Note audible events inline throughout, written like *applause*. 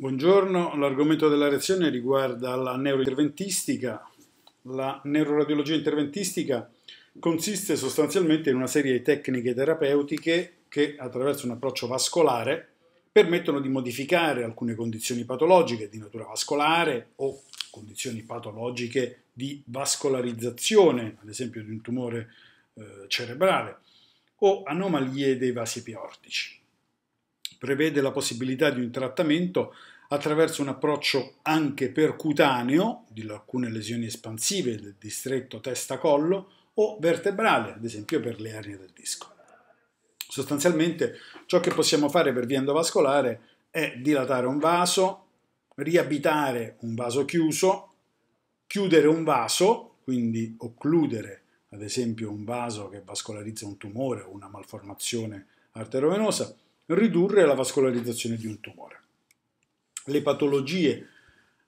Buongiorno, l'argomento della reazione riguarda la neurointerventistica. La neuroradiologia interventistica consiste sostanzialmente in una serie di tecniche terapeutiche che attraverso un approccio vascolare permettono di modificare alcune condizioni patologiche di natura vascolare o condizioni patologiche di vascolarizzazione, ad esempio di un tumore eh, cerebrale, o anomalie dei vasi piortici prevede la possibilità di un trattamento attraverso un approccio anche percutaneo di alcune lesioni espansive del distretto testa-collo o vertebrale, ad esempio per le arnie del disco. Sostanzialmente ciò che possiamo fare per via endovascolare è dilatare un vaso, riabitare un vaso chiuso, chiudere un vaso, quindi occludere ad esempio un vaso che vascolarizza un tumore o una malformazione arterovenosa, ridurre la vascolarizzazione di un tumore. Le patologie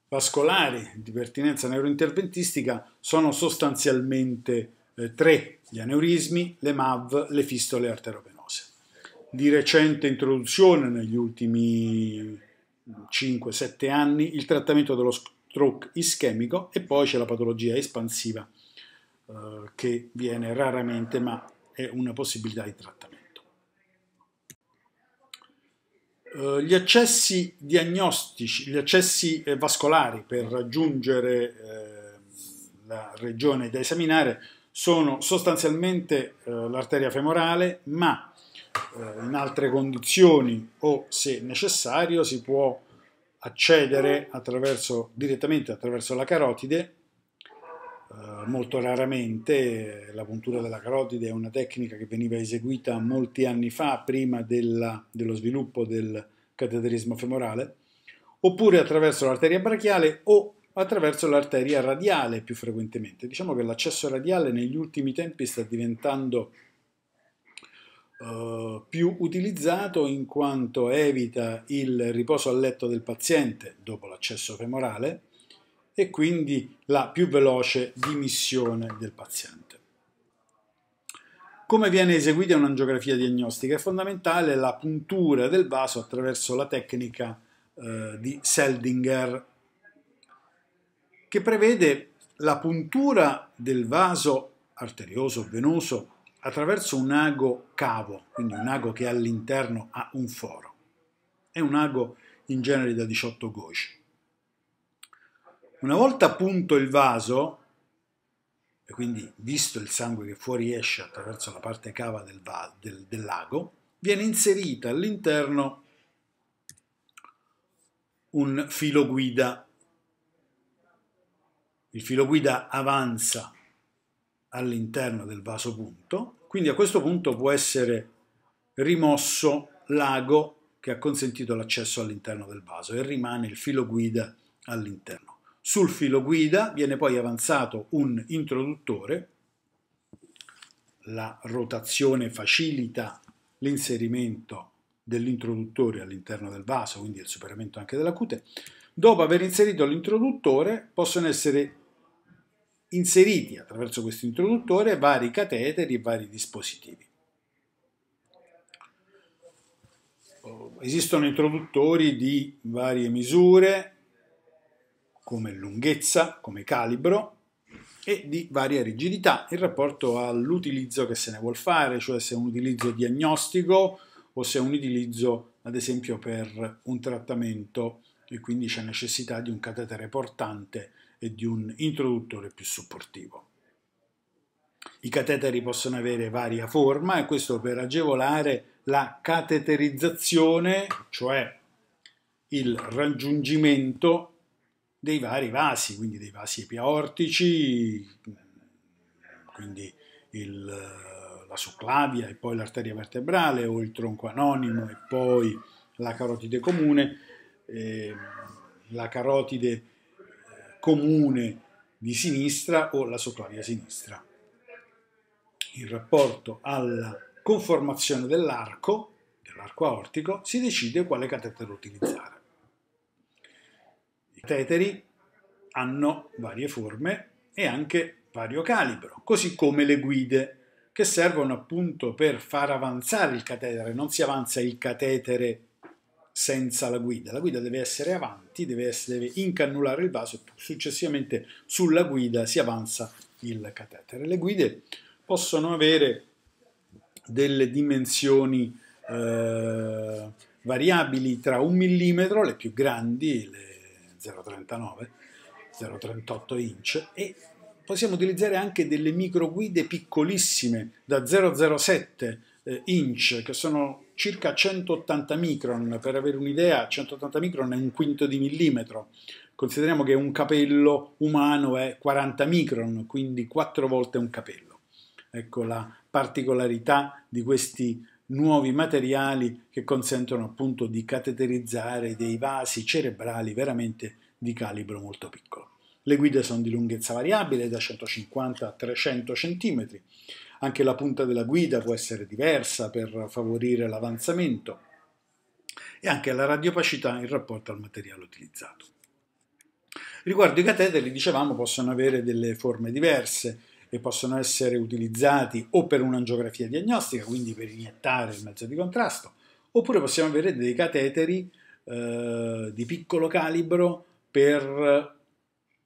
vascolari di pertinenza neurointerventistica sono sostanzialmente eh, tre, gli aneurismi, le MAV, le fistole arterovenose. Di recente introduzione negli ultimi 5-7 anni il trattamento dello stroke ischemico e poi c'è la patologia espansiva eh, che viene raramente ma è una possibilità di trattamento. Eh, gli accessi diagnostici, gli accessi eh, vascolari per raggiungere eh, la regione da esaminare sono sostanzialmente l'arteria femorale, ma in altre condizioni o se necessario si può accedere attraverso, direttamente attraverso la carotide eh, molto raramente eh, la puntura della carotide è una tecnica che veniva eseguita molti anni fa, prima della, dello sviluppo del cateterismo femorale, oppure attraverso l'arteria brachiale o attraverso l'arteria radiale più frequentemente. Diciamo che l'accesso radiale negli ultimi tempi sta diventando uh, più utilizzato in quanto evita il riposo a letto del paziente dopo l'accesso femorale, e quindi la più veloce dimissione del paziente. Come viene eseguita un'angiografia diagnostica? È fondamentale la puntura del vaso attraverso la tecnica eh, di Seldinger, che prevede la puntura del vaso arterioso venoso attraverso un ago cavo, quindi un ago che all'interno ha un foro. È un ago in genere da 18 gocce. Una volta punto il vaso, e quindi visto il sangue che fuoriesce attraverso la parte cava del, del, del lago, viene inserita all'interno un filo guida. Il filo guida avanza all'interno del vaso punto, quindi a questo punto può essere rimosso l'ago che ha consentito l'accesso all'interno del vaso e rimane il filo guida all'interno. Sul filo guida viene poi avanzato un introduttore, la rotazione facilita l'inserimento dell'introduttore all'interno del vaso, quindi il superamento anche della cute. Dopo aver inserito l'introduttore possono essere inseriti attraverso questo introduttore vari cateteri e vari dispositivi. Esistono introduttori di varie misure, come lunghezza, come calibro e di varia rigidità in rapporto all'utilizzo che se ne vuol fare, cioè se è un utilizzo diagnostico o se è un utilizzo ad esempio per un trattamento e quindi c'è necessità di un catetere portante e di un introduttore più supportivo. I cateteri possono avere varia forma e questo per agevolare la cateterizzazione, cioè il raggiungimento dei vari vasi, quindi dei vasi epiaortici, quindi il, la soclavia e poi l'arteria vertebrale o il tronco anonimo e poi la carotide comune. Eh, la carotide eh, comune di sinistra o la soclavia sinistra. In rapporto alla conformazione dell'arco, dell'arco aortico, si decide quale catetere utilizzare teteri hanno varie forme e anche vario calibro, così come le guide che servono appunto per far avanzare il catetere, non si avanza il catetere senza la guida, la guida deve essere avanti, deve, essere, deve incannulare il vaso e successivamente sulla guida si avanza il catetere. Le guide possono avere delle dimensioni eh, variabili tra un millimetro, le più grandi, le 0,39, 0,38 inch e possiamo utilizzare anche delle microguide piccolissime da 0,07 eh, inch che sono circa 180 micron, per avere un'idea 180 micron è un quinto di millimetro, consideriamo che un capello umano è 40 micron, quindi quattro volte un capello. Ecco la particolarità di questi nuovi materiali che consentono appunto di cateterizzare dei vasi cerebrali veramente di calibro molto piccolo. Le guide sono di lunghezza variabile da 150 a 300 cm, anche la punta della guida può essere diversa per favorire l'avanzamento e anche la radiopacità in rapporto al materiale utilizzato. Riguardo i cateteri, dicevamo, possono avere delle forme diverse, e possono essere utilizzati o per un'angiografia diagnostica, quindi per iniettare il mezzo di contrasto, oppure possiamo avere dei cateteri eh, di piccolo calibro per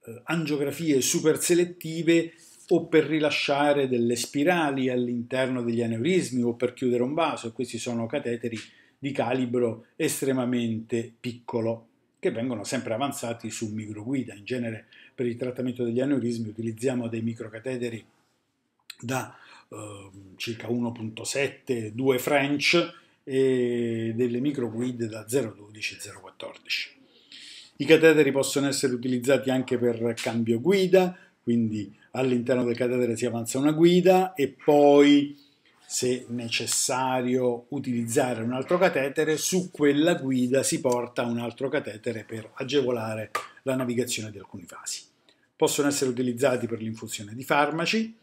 eh, angiografie super selettive o per rilasciare delle spirali all'interno degli aneurismi o per chiudere un vaso, e questi sono cateteri di calibro estremamente piccolo che vengono sempre avanzati su microguida, in genere per il trattamento degli aneurismi utilizziamo dei microcatederi da eh, circa 1.7, 2 French e delle microguide da 0.12 0.14. I cateteri possono essere utilizzati anche per cambio guida, quindi all'interno del catetere si avanza una guida e poi se necessario utilizzare un altro catetere, su quella guida si porta un altro catetere per agevolare la navigazione di alcuni vasi. Possono essere utilizzati per l'infusione di farmaci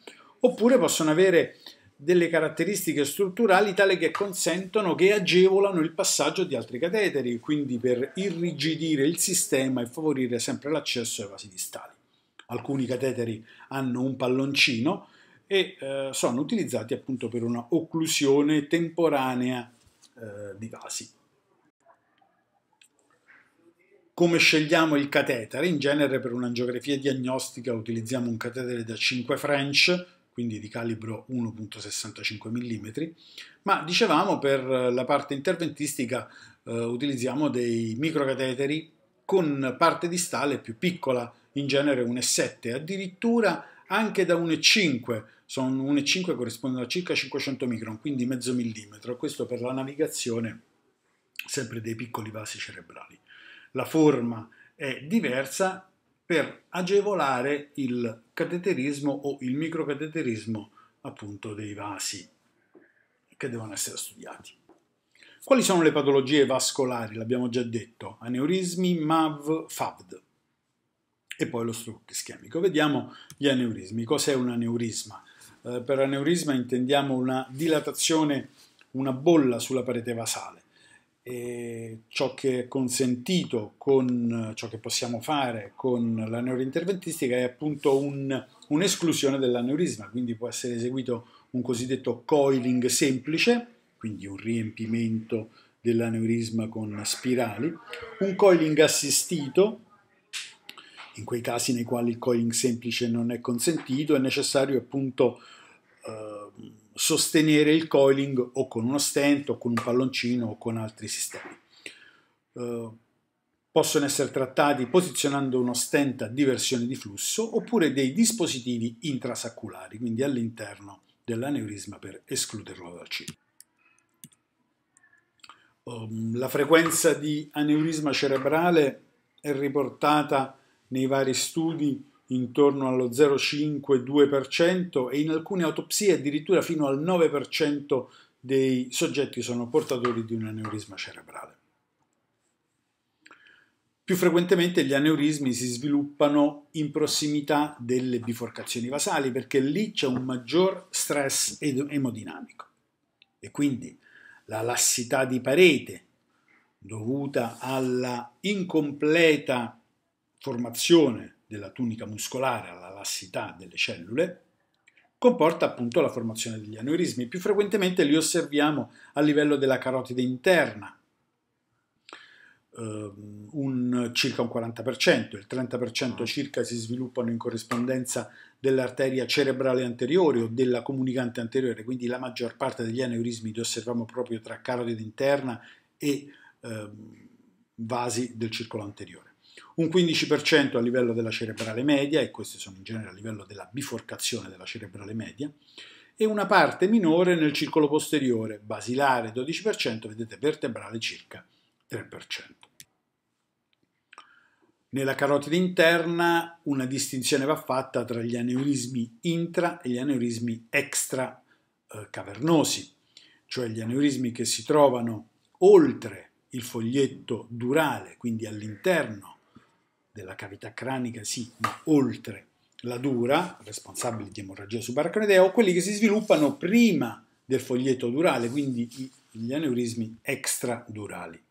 oppure possono avere delle caratteristiche strutturali tali che consentono che agevolano il passaggio di altri cateteri, quindi per irrigidire il sistema e favorire sempre l'accesso ai vasi distali. Alcuni cateteri hanno un palloncino, e eh, sono utilizzati appunto per una occlusione temporanea eh, di vasi. Come scegliamo il catetere? In genere per un'angiografia diagnostica utilizziamo un catetere da 5 French, quindi di calibro 1.65 mm, ma dicevamo per la parte interventistica eh, utilizziamo dei microcateteri con parte distale più piccola, in genere 1,7, addirittura anche da 1,5, sono 1,5 corrispondono a circa 500 micron, quindi mezzo millimetro, questo per la navigazione sempre dei piccoli vasi cerebrali. La forma è diversa per agevolare il cateterismo o il microcateterismo appunto dei vasi che devono essere studiati. Quali sono le patologie vascolari? L'abbiamo già detto, aneurismi, MAV, FAVD e poi lo stroke ischemico. Vediamo gli aneurismi. Cos'è un aneurisma? Eh, per aneurisma intendiamo una dilatazione, una bolla sulla parete vasale. E ciò che è consentito con ciò che possiamo fare con la neurointerventistica è appunto un'esclusione dell'aneurisma, quindi può essere eseguito un cosiddetto coiling semplice, quindi un riempimento dell'aneurisma con spirali, un coiling assistito, in quei casi nei quali il coiling semplice non è consentito, è necessario appunto eh, sostenere il coiling o con uno stent o con un palloncino o con altri sistemi. Eh, possono essere trattati posizionando uno stent a diversione di flusso oppure dei dispositivi intrasacculari, quindi all'interno dell'aneurisma per escluderlo dal cibo. Ehm, la frequenza di aneurisma cerebrale è riportata nei vari studi intorno allo 0,5-2% e in alcune autopsie addirittura fino al 9% dei soggetti sono portatori di un aneurisma cerebrale. Più frequentemente gli aneurismi si sviluppano in prossimità delle biforcazioni vasali perché lì c'è un maggior stress emodinamico e quindi la lassità di parete dovuta alla incompleta formazione della tunica muscolare alla lassità delle cellule comporta appunto la formazione degli aneurismi. Più frequentemente li osserviamo a livello della carotide interna, ehm, un, circa un 40%, il 30% ah. circa si sviluppano in corrispondenza dell'arteria cerebrale anteriore o della comunicante anteriore, quindi la maggior parte degli aneurismi li osserviamo proprio tra carotide interna e um, vasi del circolo anteriore un 15% a livello della cerebrale media, e queste sono in genere a livello della biforcazione della cerebrale media, e una parte minore nel circolo posteriore, basilare 12%, vedete vertebrale circa 3%. Nella carotide interna una distinzione va fatta tra gli aneurismi intra e gli aneurismi extra eh, cavernosi, cioè gli aneurismi che si trovano oltre il foglietto durale, quindi all'interno della cavità cranica, sì, ma oltre la dura, responsabili di emorragia subaracnoidea, o quelli che si sviluppano prima del foglietto durale, quindi gli aneurismi extradurali.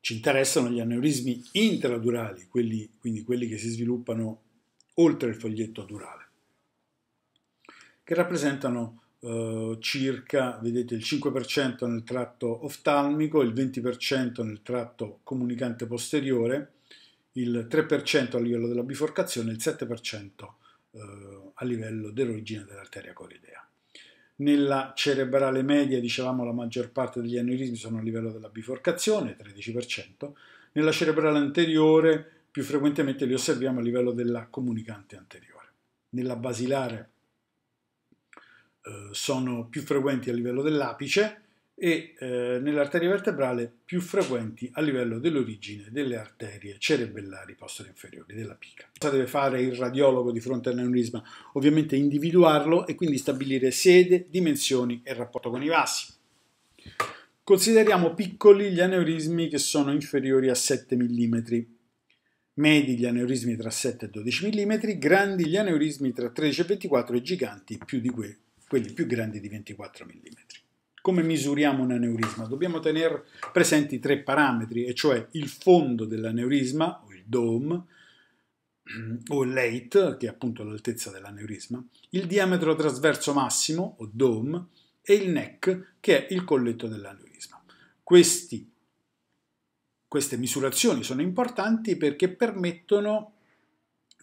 Ci interessano gli aneurismi intradurali, quelli, quindi quelli che si sviluppano oltre il foglietto durale, che rappresentano eh, circa, vedete, il 5% nel tratto oftalmico, il 20% nel tratto comunicante posteriore, il 3% a livello della biforcazione, e il 7% eh, a livello dell'origine dell'arteria coridea. Nella cerebrale media, dicevamo, la maggior parte degli aneurismi sono a livello della biforcazione, 13%, nella cerebrale anteriore più frequentemente li osserviamo a livello della comunicante anteriore. Nella basilare eh, sono più frequenti a livello dell'apice e eh, nell'arteria vertebrale più frequenti a livello dell'origine delle arterie cerebellari posteriori inferiori della pica. Cosa deve fare il radiologo di fronte al all'aneurisma? Ovviamente individuarlo e quindi stabilire sede, dimensioni e rapporto con i vasi. Consideriamo piccoli gli aneurismi che sono inferiori a 7 mm, medi gli aneurismi tra 7 e 12 mm, grandi gli aneurismi tra 13 e 24 e giganti più di, que quelli più grandi di 24 mm. Come misuriamo un aneurisma? Dobbiamo tenere presenti tre parametri, e cioè il fondo dell'aneurisma, o il dome, *clears throat* o il late, che è appunto l'altezza dell'aneurisma, il diametro trasverso massimo, o dome, e il neck, che è il colletto dell'aneurisma. Questi queste misurazioni sono importanti perché permettono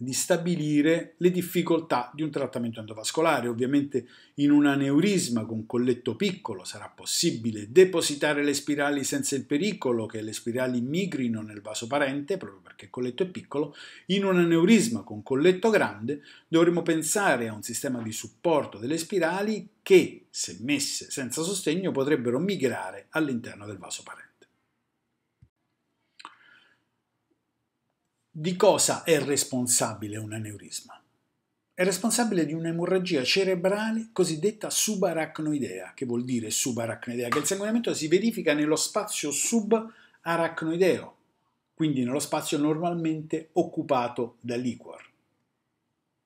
di stabilire le difficoltà di un trattamento endovascolare. Ovviamente in un aneurisma con colletto piccolo sarà possibile depositare le spirali senza il pericolo che le spirali migrino nel vaso parente, proprio perché il colletto è piccolo. In un aneurisma con colletto grande dovremo pensare a un sistema di supporto delle spirali che, se messe senza sostegno, potrebbero migrare all'interno del vaso parente. Di cosa è responsabile un aneurisma? È responsabile di un'emorragia cerebrale cosiddetta subaracnoidea, che vuol dire subaracnoidea, che il sanguinamento si verifica nello spazio subaracnoideo, quindi nello spazio normalmente occupato da liquor.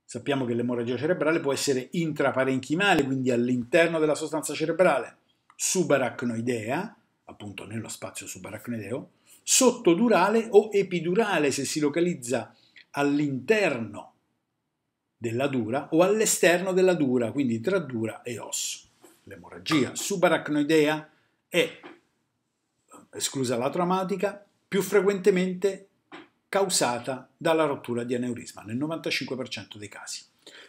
Sappiamo che l'emorragia cerebrale può essere intraparenchimale, quindi all'interno della sostanza cerebrale, subaracnoidea, appunto nello spazio subaracnoideo, sottodurale o epidurale se si localizza all'interno della dura o all'esterno della dura, quindi tra dura e osso. L'emorragia subaracnoidea è, eh, esclusa la traumatica, più frequentemente causata dalla rottura di aneurisma, nel 95% dei casi.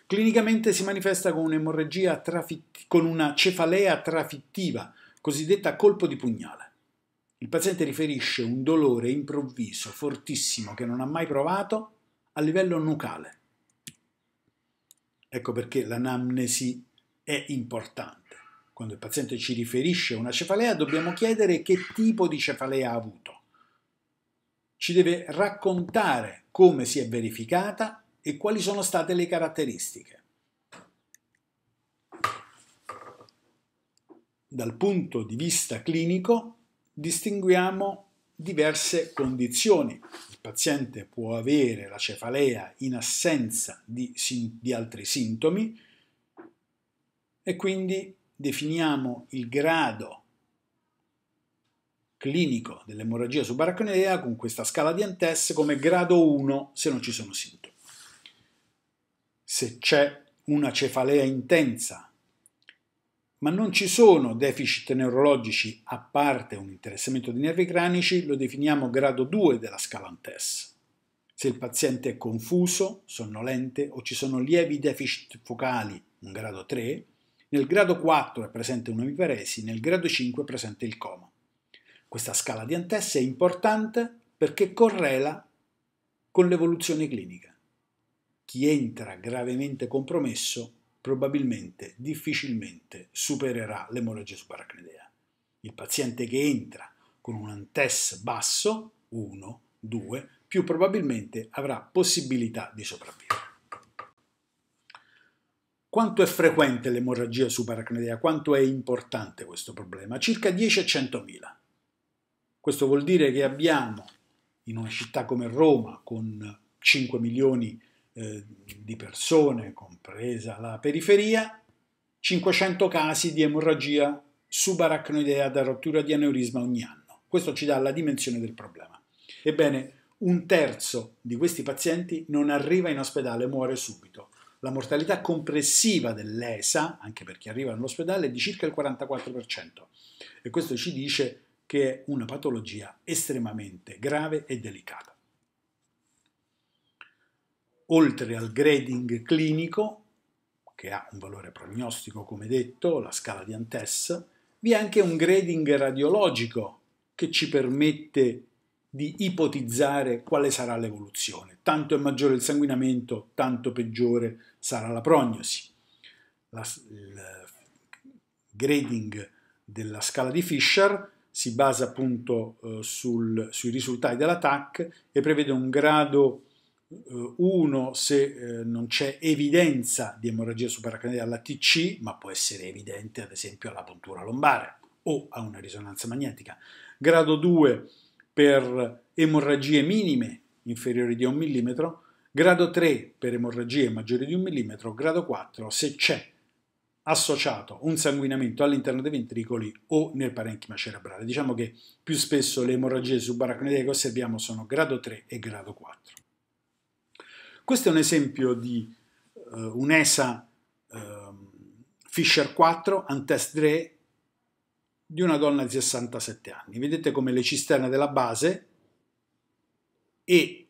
Clinicamente si manifesta con un'emorragia con una cefalea trafittiva, cosiddetta colpo di pugnale. Il paziente riferisce un dolore improvviso, fortissimo, che non ha mai provato a livello nucale. Ecco perché l'anamnesi è importante. Quando il paziente ci riferisce una cefalea dobbiamo chiedere che tipo di cefalea ha avuto. Ci deve raccontare come si è verificata e quali sono state le caratteristiche. Dal punto di vista clinico distinguiamo diverse condizioni. Il paziente può avere la cefalea in assenza di, di altri sintomi e quindi definiamo il grado clinico dell'emorragia subaracnoidea con questa scala di Antes come grado 1 se non ci sono sintomi. Se c'è una cefalea intensa ma non ci sono deficit neurologici a parte un interessamento dei nervi cranici, lo definiamo grado 2 della scala Antes. Se il paziente è confuso, sonnolente o ci sono lievi deficit focali, un grado 3, nel grado 4 è presente un'emiparesi, nel grado 5 è presente il coma. Questa scala di Antes è importante perché correla con l'evoluzione clinica. Chi entra gravemente compromesso probabilmente difficilmente supererà l'emorragia subaracnidea. Il paziente che entra con un antes basso, 1, 2, più probabilmente avrà possibilità di sopravvivere. Quanto è frequente l'emorragia subaracnidea? Quanto è importante questo problema? Circa 10 a 100.000. Questo vuol dire che abbiamo in una città come Roma, con 5 milioni di eh, di persone, compresa la periferia, 500 casi di emorragia subaracnoidea da rottura di aneurisma ogni anno. Questo ci dà la dimensione del problema. Ebbene, un terzo di questi pazienti non arriva in ospedale, muore subito. La mortalità complessiva dell'ESA, anche per chi arriva all'ospedale, è di circa il 44%. E questo ci dice che è una patologia estremamente grave e delicata oltre al grading clinico, che ha un valore prognostico come detto, la scala di Antes, vi è anche un grading radiologico che ci permette di ipotizzare quale sarà l'evoluzione. Tanto è maggiore il sanguinamento, tanto peggiore sarà la prognosi. La, il grading della scala di Fischer si basa appunto eh, sul, sui risultati dell'attack e prevede un grado 1 eh, se eh, non c'è evidenza di emorragia subarachnoidea alla TC, ma può essere evidente ad esempio alla puntura lombare o a una risonanza magnetica. Grado 2 per emorragie minime inferiori di 1 mm, grado 3 per emorragie maggiori di 1 mm, grado 4 se c'è associato un sanguinamento all'interno dei ventricoli o nel parenchima cerebrale. Diciamo che più spesso le emorragie subarachnoidee che osserviamo sono grado 3 e grado 4. Questo è un esempio di eh, un ESA eh, Fisher 4 Antest 3 di una donna di 67 anni. Vedete come le cisterne della base e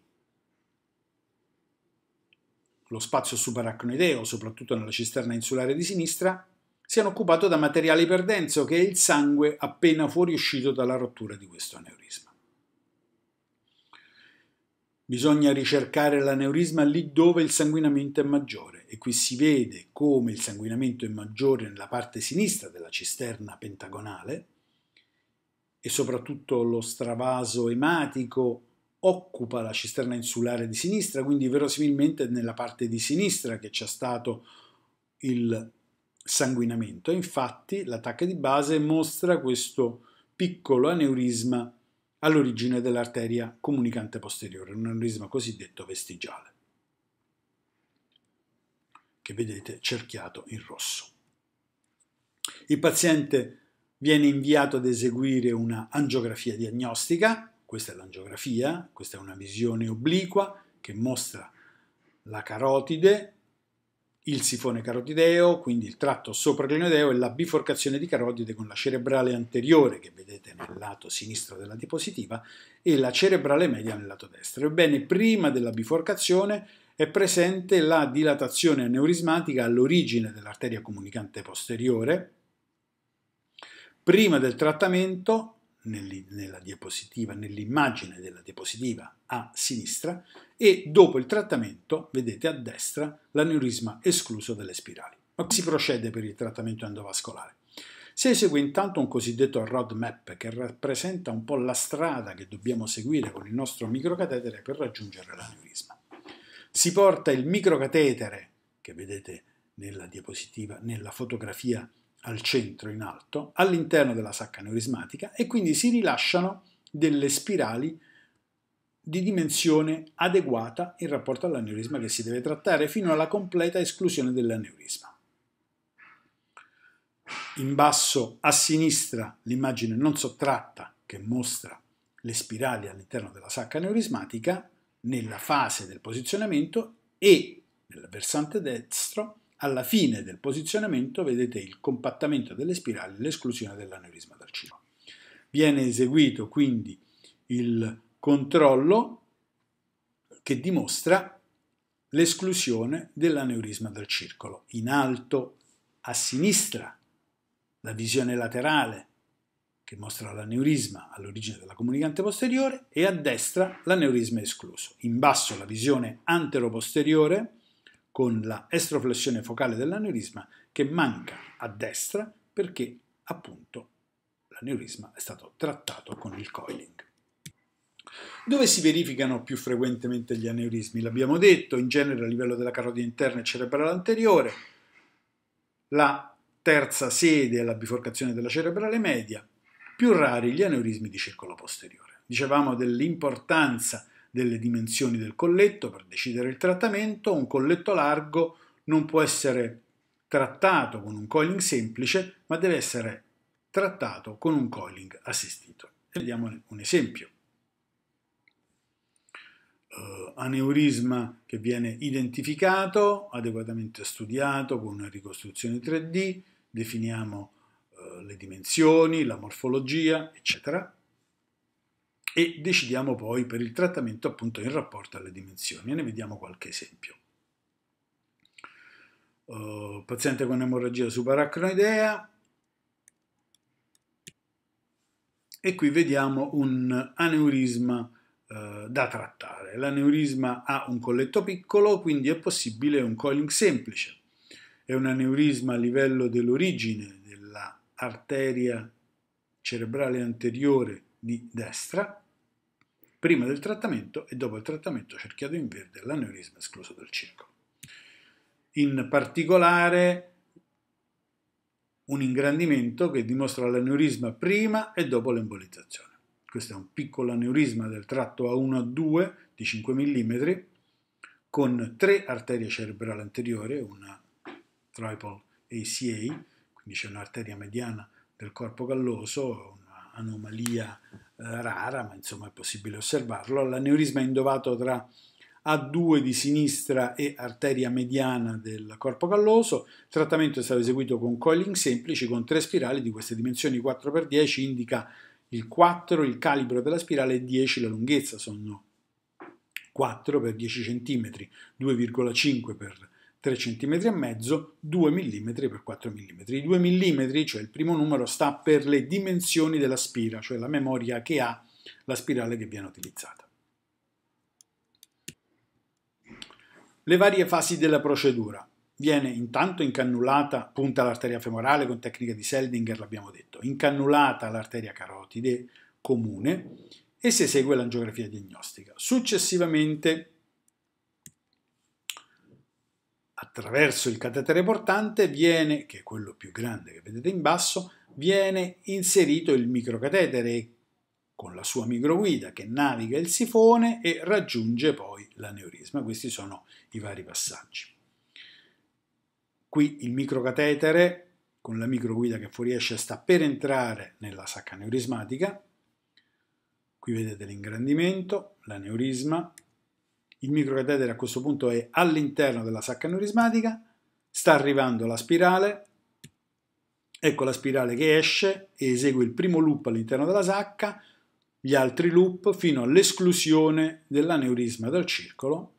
lo spazio superacnoideo, soprattutto nella cisterna insulare di sinistra, siano occupati da materiale iperdenso che è il sangue appena fuoriuscito dalla rottura di questo aneurisma. Bisogna ricercare l'aneurisma lì dove il sanguinamento è maggiore e qui si vede come il sanguinamento è maggiore nella parte sinistra della cisterna pentagonale e soprattutto lo stravaso ematico occupa la cisterna insulare di sinistra, quindi verosimilmente nella parte di sinistra che c'è stato il sanguinamento. infatti l'attacco di base mostra questo piccolo aneurisma all'origine dell'arteria comunicante posteriore, un aneurisma cosiddetto vestigiale, che vedete cerchiato in rosso. Il paziente viene inviato ad eseguire una angiografia diagnostica, questa è l'angiografia, questa è una visione obliqua che mostra la carotide il sifone carotideo, quindi il tratto sopraclenoideo e la biforcazione di carotide con la cerebrale anteriore che vedete nel lato sinistro della diapositiva e la cerebrale media nel lato destro. Ebbene, prima della biforcazione è presente la dilatazione aneurismatica all'origine dell'arteria comunicante posteriore. Prima del trattamento, nella diapositiva, nell'immagine della diapositiva a sinistra, e dopo il trattamento, vedete a destra, l'aneurisma escluso dalle spirali. Ma come si procede per il trattamento endovascolare? Si esegue intanto un cosiddetto roadmap che rappresenta un po' la strada che dobbiamo seguire con il nostro microcatetere per raggiungere l'aneurisma. Si porta il microcatetere, che vedete nella diapositiva, nella fotografia al centro in alto, all'interno della sacca aneurismatica e quindi si rilasciano delle spirali di dimensione adeguata in rapporto all'aneurisma che si deve trattare fino alla completa esclusione dell'aneurisma. In basso a sinistra l'immagine non sottratta che mostra le spirali all'interno della sacca neurismatica nella fase del posizionamento e nel versante destro alla fine del posizionamento vedete il compattamento delle spirali e l'esclusione dell'aneurisma dal cibo. Viene eseguito quindi il controllo che dimostra l'esclusione dell'aneurisma dal circolo. In alto a sinistra la visione laterale che mostra l'aneurisma all'origine della comunicante posteriore e a destra l'aneurisma escluso. In basso la visione anteroposteriore con la estroflessione focale dell'aneurisma che manca a destra perché appunto l'aneurisma è stato trattato con il coiling. Dove si verificano più frequentemente gli aneurismi? L'abbiamo detto, in genere a livello della carotide interna e cerebrale anteriore, la terza sede è la biforcazione della cerebrale media, più rari gli aneurismi di circolo posteriore. Dicevamo dell'importanza delle dimensioni del colletto per decidere il trattamento, un colletto largo non può essere trattato con un coiling semplice, ma deve essere trattato con un coiling assistito. Vediamo un esempio. Eh, aneurisma che viene identificato, adeguatamente studiato con una ricostruzione 3D, definiamo eh, le dimensioni, la morfologia, eccetera, e decidiamo poi per il trattamento appunto in rapporto alle dimensioni. Ne vediamo qualche esempio. Uh, paziente con emorragia subaracnoidea, e qui vediamo un aneurisma uh, da trattare particolare. L'aneurisma ha un colletto piccolo, quindi è possibile un coiling semplice. È un aneurisma a livello dell'origine dell'arteria cerebrale anteriore di destra. Prima del trattamento e dopo il trattamento cerchiato in verde l'aneurisma escluso dal circo. In particolare un ingrandimento che dimostra l'aneurisma prima e dopo l'embolizzazione questo è un piccolo aneurisma del tratto A1-A2 di 5 mm con tre arterie cerebrali anteriori, una triple ACA, quindi c'è un'arteria mediana del corpo galloso, un'anomalia eh, rara, ma insomma è possibile osservarlo. L'aneurisma è indovato tra a2 di sinistra e arteria mediana del corpo galloso. Il trattamento è stato eseguito con coiling semplici con tre spirali di queste dimensioni 4x10, indica il 4, il calibro della spirale e 10 la lunghezza, sono 4 per 10 cm, 2,5 per 3 cm e mezzo, 2 mm per 4 mm. I 2 mm, cioè il primo numero, sta per le dimensioni della spira, cioè la memoria che ha la spirale che viene utilizzata. Le varie fasi della procedura. Viene intanto incannulata, punta l'arteria femorale con tecnica di Seldinger, l'abbiamo detto, incannulata l'arteria carotide comune, e si esegue l'angiografia diagnostica. Successivamente, attraverso il catetere portante, viene, che è quello più grande che vedete in basso, viene inserito il microcatetere con la sua microguida che naviga il sifone e raggiunge poi l'aneurisma. Questi sono i vari passaggi. Qui il microcatetere con la microguida che fuoriesce sta per entrare nella sacca neurismatica Qui vedete l'ingrandimento, l'aneurisma, il microcatetere a questo punto è all'interno della sacca aneurismatica, sta arrivando la spirale, ecco la spirale che esce e esegue il primo loop all'interno della sacca, gli altri loop fino all'esclusione dell'aneurisma dal circolo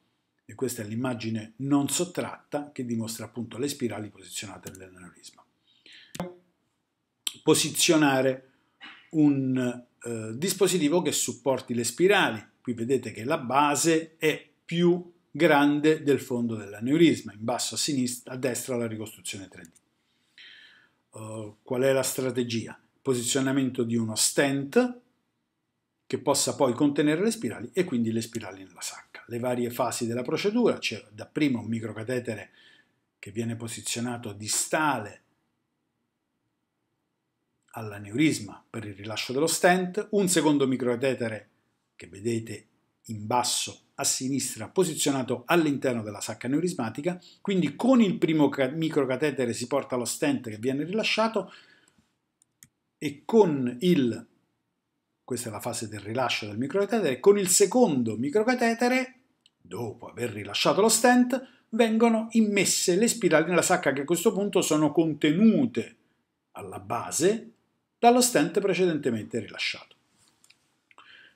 e questa è l'immagine non sottratta che dimostra appunto le spirali posizionate nell'aneurisma. Posizionare un eh, dispositivo che supporti le spirali. Qui vedete che la base è più grande del fondo dell'aneurisma, in basso a sinistra, a destra la ricostruzione 3D. Uh, eh, qual è la strategia? Posizionamento di uno stent che possa poi contenere le spirali e quindi le spirali nella sacca. Le varie fasi della procedura, c'è cioè, dapprima un microcatetere che viene posizionato distale all'aneurisma per il rilascio dello stent, un secondo microcatetere che vedete in basso a sinistra posizionato all'interno della sacca neurismatica, quindi con il primo microcatetere si porta lo stent che viene rilasciato e con il, questa è la fase del rilascio del microcatetere, con il secondo microcatetere, dopo aver rilasciato lo stent, vengono immesse le spirali nella sacca che a questo punto sono contenute alla base dallo stent precedentemente rilasciato.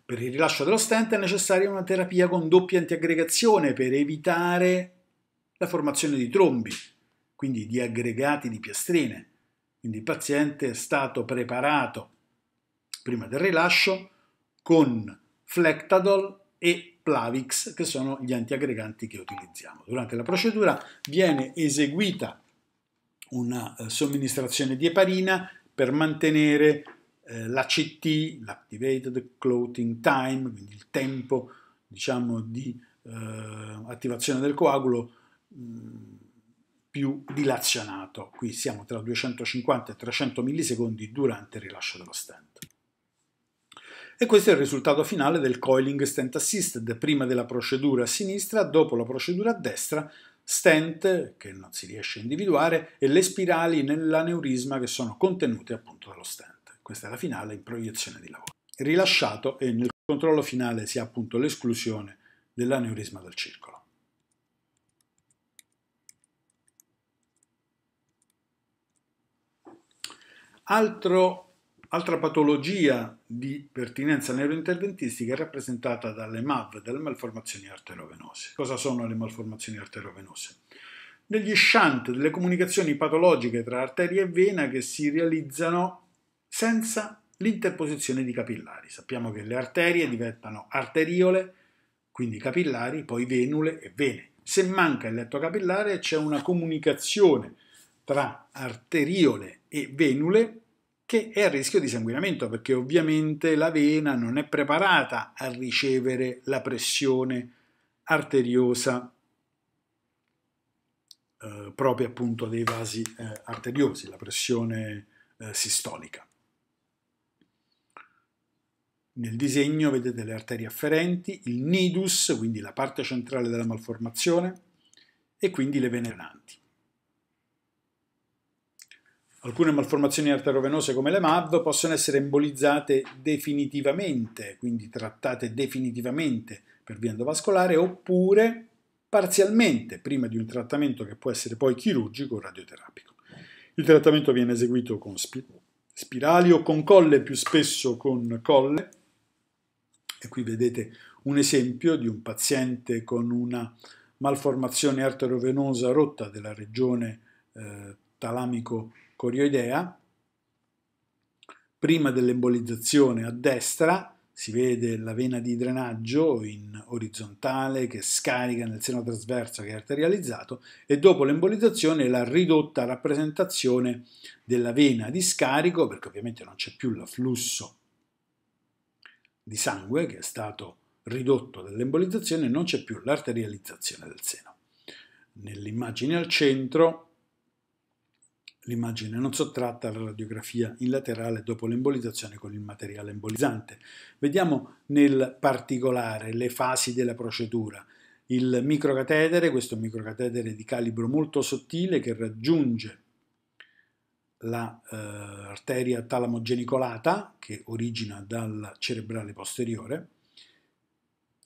Per il rilascio dello stent è necessaria una terapia con doppia antiaggregazione per evitare la formazione di trombi, quindi di aggregati di piastrine. Quindi il paziente è stato preparato prima del rilascio con Flectadol e Plavix, che sono gli antiaggreganti che utilizziamo. Durante la procedura viene eseguita una eh, somministrazione di eparina per mantenere eh, l'ACT, l'Activated Clothing Time, quindi il tempo diciamo, di eh, attivazione del coagulo mh, mm, più dilazionato. Qui siamo tra 250 e 300 millisecondi durante il rilascio dello stent. E questo è il risultato finale del coiling stent assisted, prima della procedura a sinistra, dopo la procedura a destra, stent, che non si riesce a individuare, e le spirali nell'aneurisma che sono contenute appunto dallo stent. Questa è la finale in proiezione di lavoro. Rilasciato e nel controllo finale si ha appunto l'esclusione dell'aneurisma dal circolo. Altro Altra patologia di pertinenza neurointerventistica è rappresentata dalle MAV, dalle malformazioni arterovenose. Cosa sono le malformazioni arterovenose? Degli shunt, delle comunicazioni patologiche tra arteria e vena che si realizzano senza l'interposizione di capillari. Sappiamo che le arterie diventano arteriole, quindi capillari, poi venule e vene. Se manca il letto capillare c'è una comunicazione tra arteriole e venule che è a rischio di sanguinamento perché ovviamente la vena non è preparata a ricevere la pressione arteriosa eh, propria appunto dei vasi eh, arteriosi, la pressione eh, sistolica. Nel disegno vedete le arterie afferenti, il nidus, quindi la parte centrale della malformazione, e quindi le vene renanti. Alcune malformazioni arterovenose come le MAV possono essere embolizzate definitivamente, quindi trattate definitivamente per via endovascolare, oppure parzialmente, prima di un trattamento che può essere poi chirurgico o radioterapico. Il trattamento viene eseguito con spirali o con colle, più spesso con colle. E qui vedete un esempio di un paziente con una malformazione arterovenosa rotta della regione eh, talamico corioidea, prima dell'embolizzazione a destra si vede la vena di drenaggio in orizzontale che scarica nel seno trasverso che è arterializzato e dopo l'embolizzazione la ridotta rappresentazione della vena di scarico perché ovviamente non c'è più l'afflusso di sangue che è stato ridotto dall'embolizzazione non c'è più l'arterializzazione del seno. Nell'immagine al centro L'immagine non sottratta alla radiografia in laterale dopo l'embolizzazione con il materiale embolizzante. Vediamo nel particolare le fasi della procedura. Il microcatetere, questo microcatetere di calibro molto sottile che raggiunge l'arteria la, eh, talamogenicolata che origina dal cerebrale posteriore,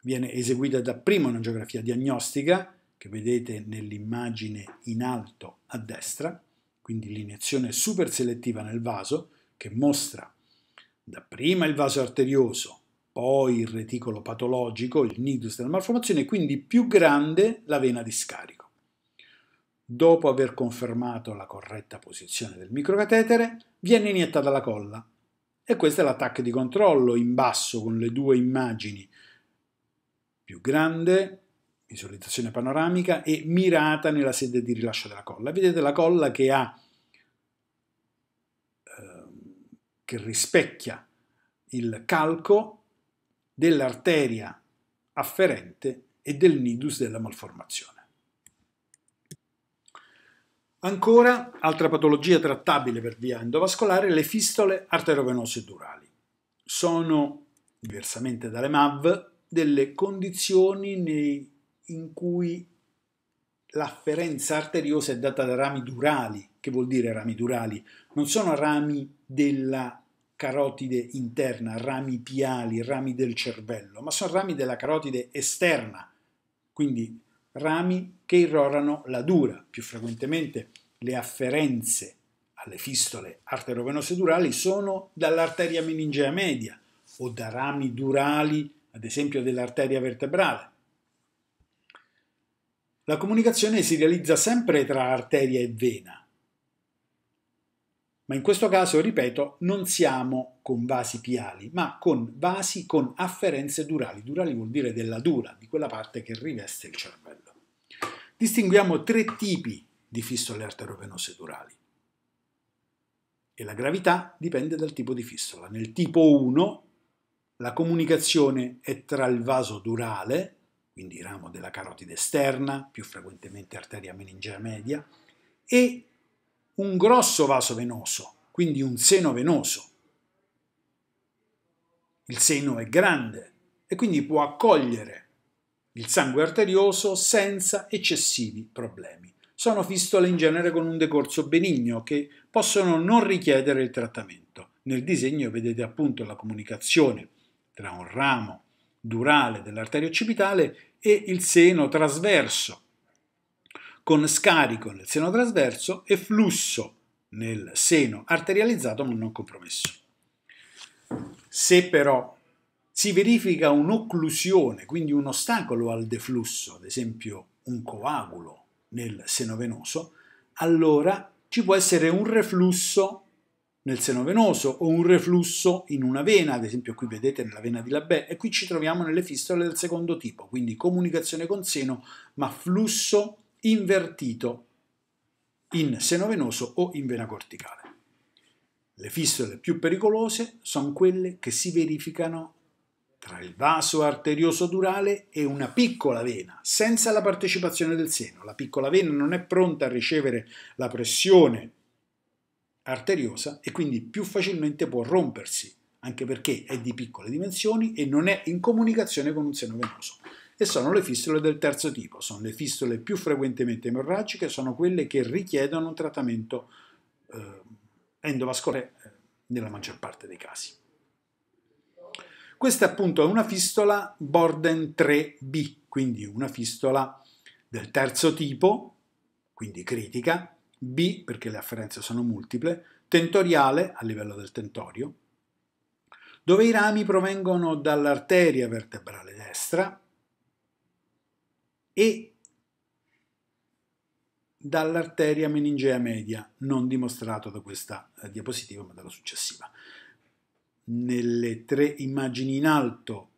viene eseguita dapprima una geografia diagnostica che vedete nell'immagine in alto a destra, quindi l'iniezione super selettiva nel vaso, che mostra dapprima il vaso arterioso, poi il reticolo patologico, il nidus della malformazione, e quindi più grande la vena di scarico. Dopo aver confermato la corretta posizione del microcatetere, viene iniettata la colla. E questo è l'attacco di controllo in basso con le due immagini. Più grande, visualizzazione panoramica e mirata nella sede di rilascio della colla. Vedete la colla che ha ehm, che rispecchia il calco dell'arteria afferente e del nidus della malformazione. Ancora, altra patologia trattabile per via endovascolare, le fistole arterovenose durali. Sono, diversamente dalle MAV, delle condizioni nei in cui l'afferenza arteriosa è data da rami durali. Che vuol dire rami durali? Non sono rami della carotide interna, rami piali, rami del cervello, ma sono rami della carotide esterna, quindi rami che irrorano la dura. Più frequentemente le afferenze alle fistole arterovenose durali sono dall'arteria meningea media o da rami durali, ad esempio dell'arteria vertebrale. La comunicazione si realizza sempre tra arteria e vena. Ma in questo caso, ripeto, non siamo con vasi piali, ma con vasi con afferenze durali. Durali vuol dire della dura, di quella parte che riveste il cervello. Distinguiamo tre tipi di fistole arterovenose durali. E la gravità dipende dal tipo di fistola. Nel tipo 1 la comunicazione è tra il vaso durale quindi ramo della carotide esterna, più frequentemente arteria meningea media, e un grosso vaso venoso, quindi un seno venoso. Il seno è grande e quindi può accogliere il sangue arterioso senza eccessivi problemi. Sono fistole in genere con un decorso benigno che possono non richiedere il trattamento. Nel disegno vedete appunto la comunicazione tra un ramo durale dell'arteria occipitale e il seno trasverso, con scarico nel seno trasverso e flusso nel seno arterializzato ma non compromesso. Se però si verifica un'occlusione, quindi un ostacolo al deflusso, ad esempio un coagulo nel seno venoso, allora ci può essere un reflusso nel seno venoso o un reflusso in una vena, ad esempio qui vedete nella vena di Labè, e qui ci troviamo nelle fistole del secondo tipo, quindi comunicazione con seno ma flusso invertito in seno venoso o in vena corticale. Le fistole più pericolose sono quelle che si verificano tra il vaso arterioso durale e una piccola vena, senza la partecipazione del seno. La piccola vena non è pronta a ricevere la pressione arteriosa e quindi più facilmente può rompersi, anche perché è di piccole dimensioni e non è in comunicazione con un seno venoso. E sono le fistole del terzo tipo, sono le fistole più frequentemente emorragiche, sono quelle che richiedono un trattamento eh, endovascolare eh, nella maggior parte dei casi. Questa appunto è una fistola Borden 3B, quindi una fistola del terzo tipo, quindi critica, B perché le afferenze sono multiple, tentoriale a livello del tentorio, dove i rami provengono dall'arteria vertebrale destra e dall'arteria meningea media, non dimostrato da questa eh, diapositiva ma dalla successiva. Nelle tre immagini in alto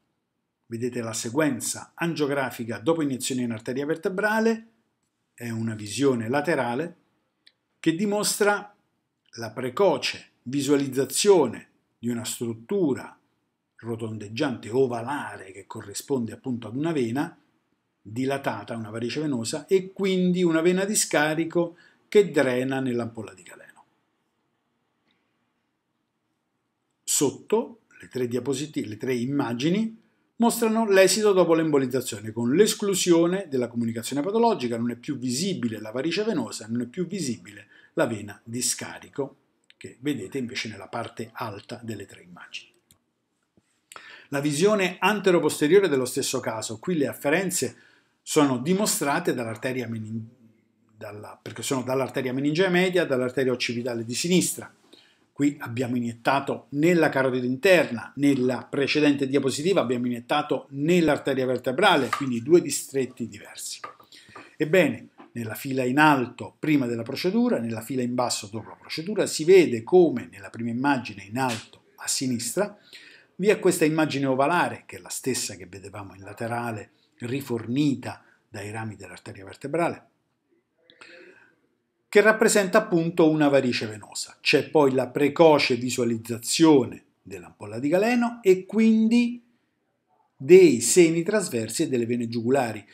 vedete la sequenza angiografica dopo iniezione in arteria vertebrale, è una visione laterale, che dimostra la precoce visualizzazione di una struttura rotondeggiante ovalare che corrisponde appunto ad una vena dilatata, una varice venosa e quindi una vena di scarico che drena nell'ampolla di galeno. Sotto le tre, le tre immagini mostrano l'esito dopo l'embolizzazione con l'esclusione della comunicazione patologica, non è più visibile la varice venosa, non è più visibile la vena di scarico che vedete invece nella parte alta delle tre immagini. La visione anteroposteriore dello stesso caso, qui le afferenze sono dimostrate dall'arteria menin- dalla, perché sono dall'arteria meningea media, dall'arteria occipitale di sinistra qui abbiamo iniettato nella carotide interna, nella precedente diapositiva abbiamo iniettato nell'arteria vertebrale, quindi due distretti diversi. Ebbene, nella fila in alto prima della procedura, nella fila in basso dopo la procedura, si vede come nella prima immagine in alto a sinistra vi è questa immagine ovalare, che è la stessa che vedevamo in laterale, rifornita dai rami dell'arteria vertebrale, che rappresenta appunto una varice venosa. C'è poi la precoce visualizzazione dell'ampolla di galeno e quindi dei seni trasversi e delle vene giugulari.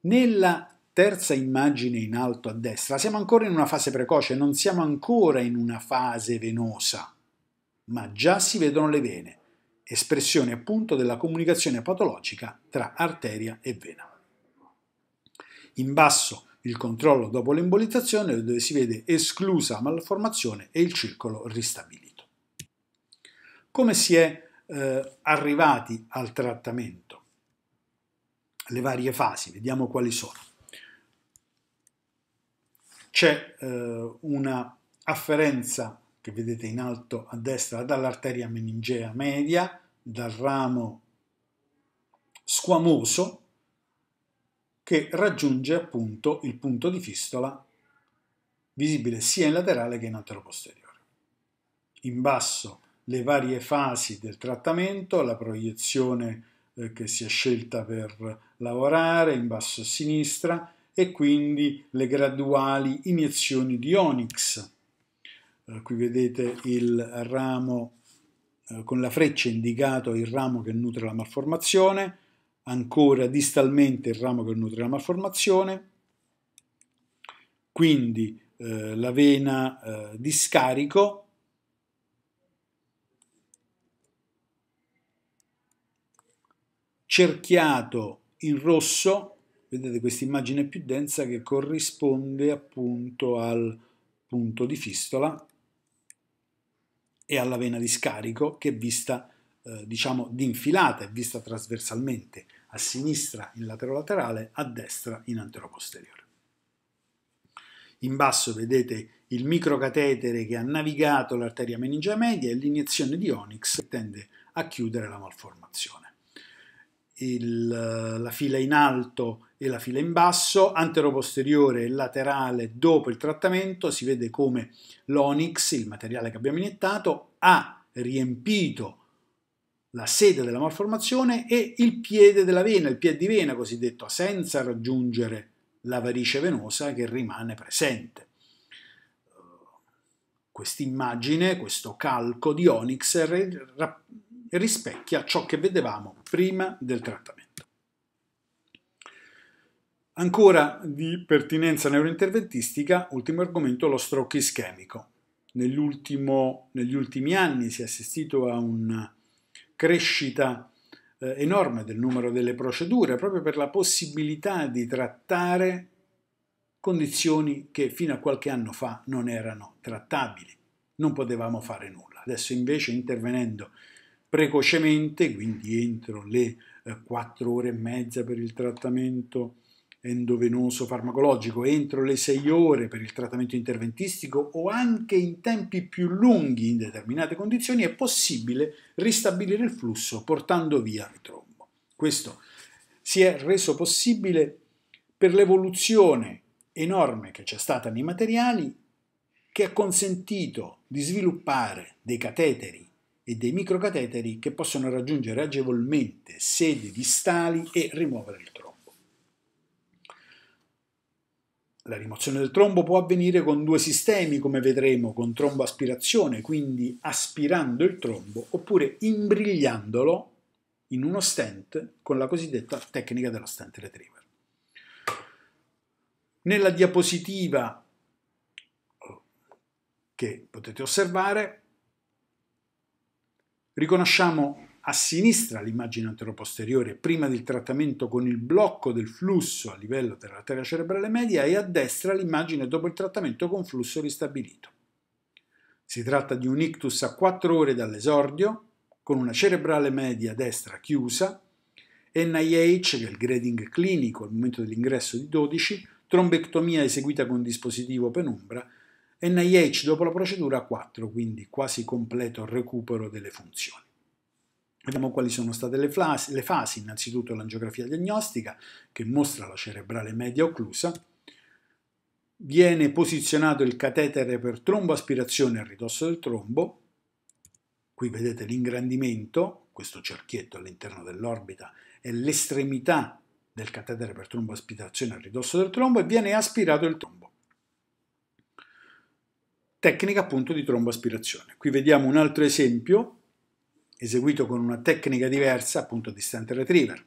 Nella terza immagine in alto a destra siamo ancora in una fase precoce, non siamo ancora in una fase venosa, ma già si vedono le vene, espressione appunto della comunicazione patologica tra arteria e vena. In basso il controllo dopo l'embolizzazione dove si vede esclusa malformazione e il circolo ristabilito. Come si è eh, arrivati al trattamento? Le varie fasi, vediamo quali sono. C'è eh, una afferenza che vedete in alto a destra dall'arteria meningea media, dal ramo squamoso che raggiunge appunto il punto di fistola visibile sia in laterale che in antero posteriore. In basso le varie fasi del trattamento, la proiezione eh, che si è scelta per lavorare in basso a sinistra e quindi le graduali iniezioni di Onyx. Eh, qui vedete il ramo eh, con la freccia indicato il ramo che nutre la malformazione, ancora distalmente il ramo che nutre la malformazione, quindi eh, la vena eh, di scarico, cerchiato in rosso, vedete questa immagine più densa che corrisponde appunto al punto di fistola e alla vena di scarico che è vista eh, diciamo d'infilata, è vista trasversalmente a sinistra in latero laterale, a destra in anteroposteriore. In basso vedete il microcatetere che ha navigato l'arteria meningea media e l'iniezione di Onyx che tende a chiudere la malformazione. Il, la fila in alto e la fila in basso, anteroposteriore e laterale dopo il trattamento, si vede come l'Onyx, il materiale che abbiamo iniettato, ha riempito la sede della malformazione e il piede della vena, il piede di vena cosiddetto, senza raggiungere la varice venosa che rimane presente. Quest'immagine, questo calco di Onyx rispecchia ciò che vedevamo prima del trattamento. Ancora di pertinenza neurointerventistica, ultimo argomento, lo stroke ischemico. negli ultimi anni si è assistito a un crescita eh, enorme del numero delle procedure, proprio per la possibilità di trattare condizioni che fino a qualche anno fa non erano trattabili, non potevamo fare nulla. Adesso invece intervenendo precocemente, quindi entro le eh, 4 ore e mezza per il trattamento endovenoso farmacologico entro le 6 ore per il trattamento interventistico o anche in tempi più lunghi in determinate condizioni è possibile ristabilire il flusso portando via il trombo. Questo si è reso possibile per l'evoluzione enorme che c'è stata nei materiali che ha consentito di sviluppare dei cateteri e dei microcateteri che possono raggiungere agevolmente sedi distali e rimuovere il trombo. La rimozione del trombo può avvenire con due sistemi, come vedremo, con tromboaspirazione, quindi aspirando il trombo, oppure imbrigliandolo in uno stent con la cosiddetta tecnica dello stent retriever. Nella diapositiva oh, che potete osservare riconosciamo a sinistra l'immagine anteroposteriore prima del trattamento con il blocco del flusso a livello dell'arteria cerebrale media e a destra l'immagine dopo il trattamento con flusso ristabilito. Si tratta di un ictus a 4 ore dall'esordio, con una cerebrale media destra chiusa, NIH, che è il grading clinico al momento dell'ingresso di 12, trombectomia eseguita con dispositivo penombra, NIH dopo la procedura 4, quindi quasi completo recupero delle funzioni. Vediamo quali sono state le, fasi. Le fasi innanzitutto l'angiografia diagnostica, che mostra la cerebrale media occlusa, viene posizionato il catetere per tromboaspirazione a ridosso del trombo, qui vedete l'ingrandimento, questo cerchietto all'interno dell'orbita è l'estremità del catetere per tromboaspirazione a ridosso del trombo e viene aspirato il trombo. Tecnica appunto di tromboaspirazione. Qui vediamo un altro esempio eseguito con una tecnica diversa, appunto distante retriever,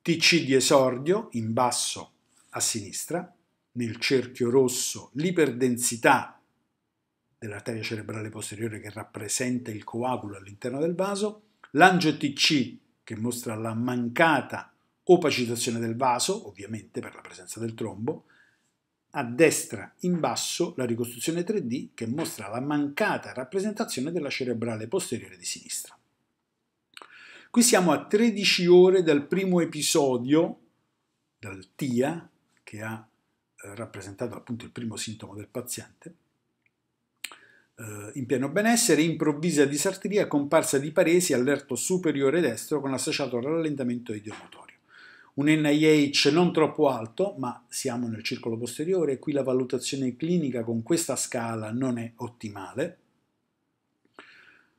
TC di esordio in basso a sinistra, nel cerchio rosso l'iperdensità dell'arteria cerebrale posteriore che rappresenta il coagulo all'interno del vaso, l'angio TC che mostra la mancata opacitazione del vaso, ovviamente per la presenza del trombo, a destra in basso la ricostruzione 3D che mostra la mancata rappresentazione della cerebrale posteriore di sinistra. Qui siamo a 13 ore dal primo episodio, dal TIA, che ha eh, rappresentato appunto il primo sintomo del paziente, eh, in pieno benessere, improvvisa disartria, comparsa di paresi all'erto superiore destro con associato rallentamento idiomotorio un NIH non troppo alto, ma siamo nel circolo posteriore e qui la valutazione clinica con questa scala non è ottimale.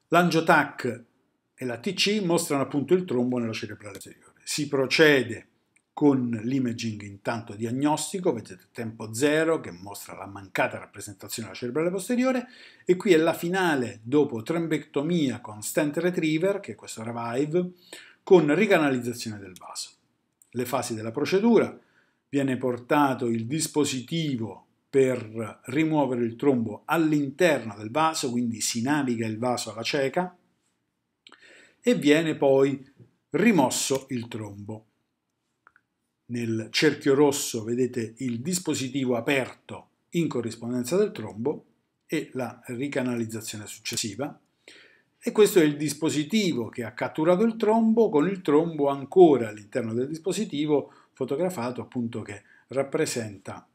L'angiotac e la TC mostrano appunto il trombo nella cerebrale anteriore. Si procede con l'imaging intanto diagnostico, vedete tempo zero che mostra la mancata rappresentazione della cerebrale posteriore e qui è la finale dopo trembectomia con stent retriever, che è questo revive, con ricanalizzazione del vaso le fasi della procedura, viene portato il dispositivo per rimuovere il trombo all'interno del vaso, quindi si naviga il vaso alla cieca e viene poi rimosso il trombo. Nel cerchio rosso vedete il dispositivo aperto in corrispondenza del trombo e la ricanalizzazione successiva e questo è il dispositivo che ha catturato il trombo, con il trombo ancora all'interno del dispositivo fotografato appunto che rappresenta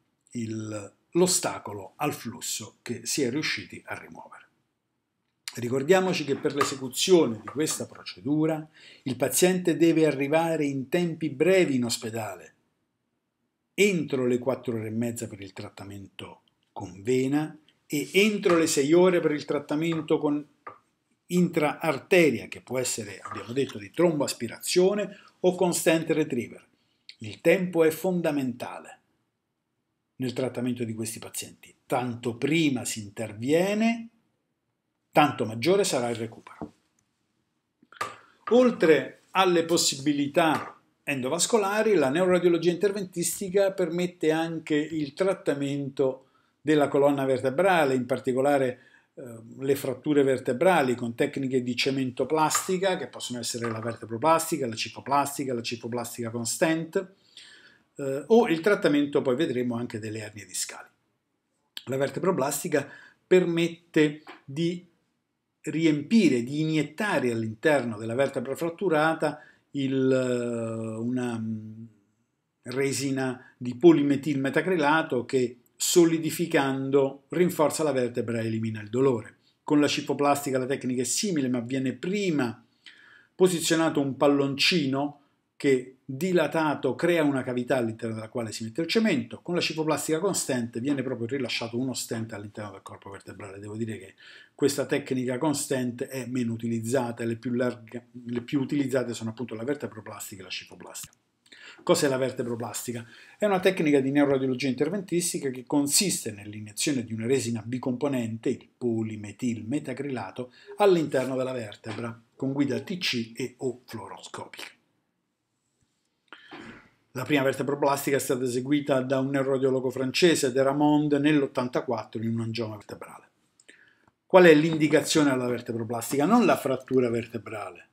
l'ostacolo al flusso che si è riusciti a rimuovere. Ricordiamoci che per l'esecuzione di questa procedura il paziente deve arrivare in tempi brevi in ospedale, entro le 4 ore e mezza per il trattamento con vena e entro le 6 ore per il trattamento con intraarteria, che può essere, abbiamo detto, di tromboaspirazione o con stent retriever. Il tempo è fondamentale nel trattamento di questi pazienti. Tanto prima si interviene, tanto maggiore sarà il recupero. Oltre alle possibilità endovascolari, la neuroradiologia interventistica permette anche il trattamento della colonna vertebrale, in particolare Ehm, le fratture vertebrali con tecniche di cemento plastica, che possono essere la vertebroplastica, la cipoplastica, la cipoplastica con stent eh, o il trattamento poi vedremo anche delle ernie discali. La vertebroplastica permette di riempire, di iniettare all'interno della vertebra fratturata il, eh, una mm, resina di polimetil polimetilmetacrilato che solidificando rinforza la vertebra e elimina il dolore. Con la cipoplastica la tecnica è simile, ma viene prima posizionato un palloncino che dilatato crea una cavità all'interno della quale si mette il cemento. Con la cipoplastica con stent viene proprio rilasciato uno stent all'interno del corpo vertebrale. Devo dire che questa tecnica con stent è meno utilizzata, le più, larga, le più utilizzate sono appunto la vertebroplastica e la cipoplastica. Cos'è la vertebroplastica? È una tecnica di neuroradiologia interventistica che consiste nell'iniezione di una resina bicomponente, il polimetil metacrilato, all'interno della vertebra, con guida TC e o fluoroscopica. La prima vertebroplastica è stata eseguita da un neuroradiologo francese, Deramond, nell'84 in un angioma vertebrale. Qual è l'indicazione alla vertebroplastica? Non la frattura vertebrale,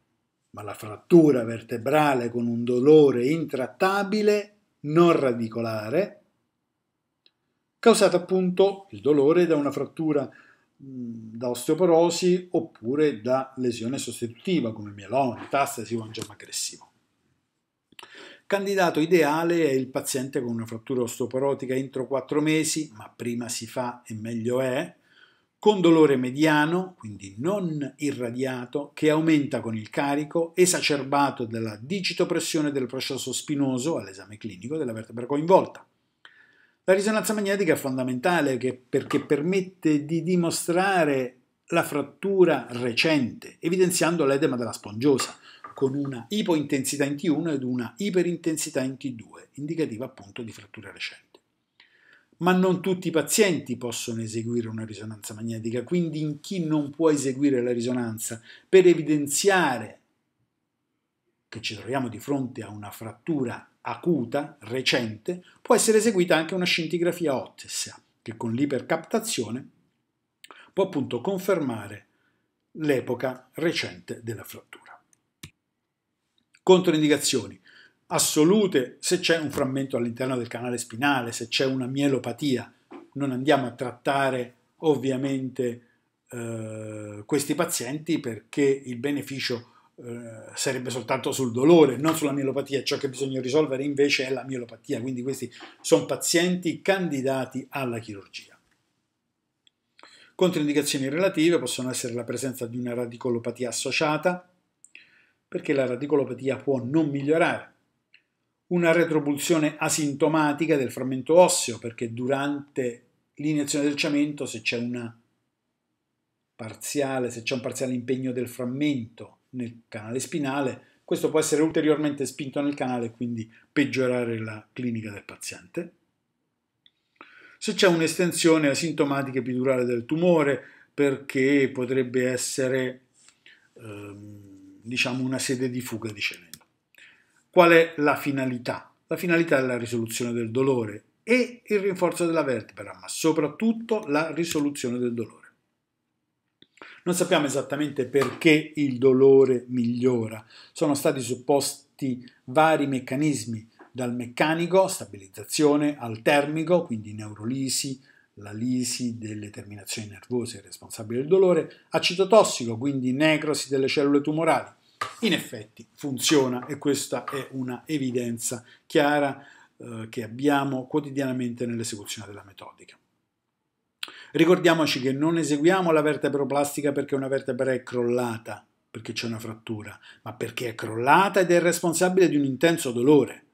ma la frattura vertebrale con un dolore intrattabile, non radicolare, causata appunto il dolore da una frattura da osteoporosi oppure da lesione sostitutiva come mieloma, metastasi o angioma aggressivo. Candidato ideale è il paziente con una frattura osteoporotica entro 4 mesi, ma prima si fa e meglio è, con dolore mediano, quindi non irradiato, che aumenta con il carico esacerbato della digitopressione del processo spinoso all'esame clinico della vertebra coinvolta. La risonanza magnetica è fondamentale perché permette di dimostrare la frattura recente, evidenziando l'edema della spongiosa, con una ipointensità in T1 ed una iperintensità in T2, indicativa appunto di frattura recente ma non tutti i pazienti possono eseguire una risonanza magnetica, quindi in chi non può eseguire la risonanza per evidenziare che ci troviamo di fronte a una frattura acuta, recente, può essere eseguita anche una scintigrafia ottessa, che con l'ipercaptazione può appunto confermare l'epoca recente della frattura. Controindicazioni assolute se c'è un frammento all'interno del canale spinale, se c'è una mielopatia. Non andiamo a trattare ovviamente eh, questi pazienti perché il beneficio eh, sarebbe soltanto sul dolore, non sulla mielopatia. Ciò che bisogna risolvere invece è la mielopatia, quindi questi sono pazienti candidati alla chirurgia. Controindicazioni relative possono essere la presenza di una radicolopatia associata, perché la radicolopatia può non migliorare una retropulsione asintomatica del frammento osseo, perché durante l'iniezione del cemento se c'è una parziale, se c'è un parziale impegno del frammento nel canale spinale, questo può essere ulteriormente spinto nel canale e quindi peggiorare la clinica del paziente. Se c'è un'estensione asintomatica epidurale del tumore, perché potrebbe essere ehm, diciamo una sede di fuga di cemento. Qual è la finalità? La finalità è la risoluzione del dolore e il rinforzo della vertebra, ma soprattutto la risoluzione del dolore. Non sappiamo esattamente perché il dolore migliora. Sono stati supposti vari meccanismi, dal meccanico, stabilizzazione, al termico, quindi neurolisi, la lisi delle terminazioni nervose responsabile del dolore, acito tossico, quindi necrosi delle cellule tumorali, in effetti funziona e questa è una evidenza chiara eh, che abbiamo quotidianamente nell'esecuzione della metodica. Ricordiamoci che non eseguiamo la vertebra plastica perché una vertebra è crollata, perché c'è una frattura, ma perché è crollata ed è responsabile di un intenso dolore.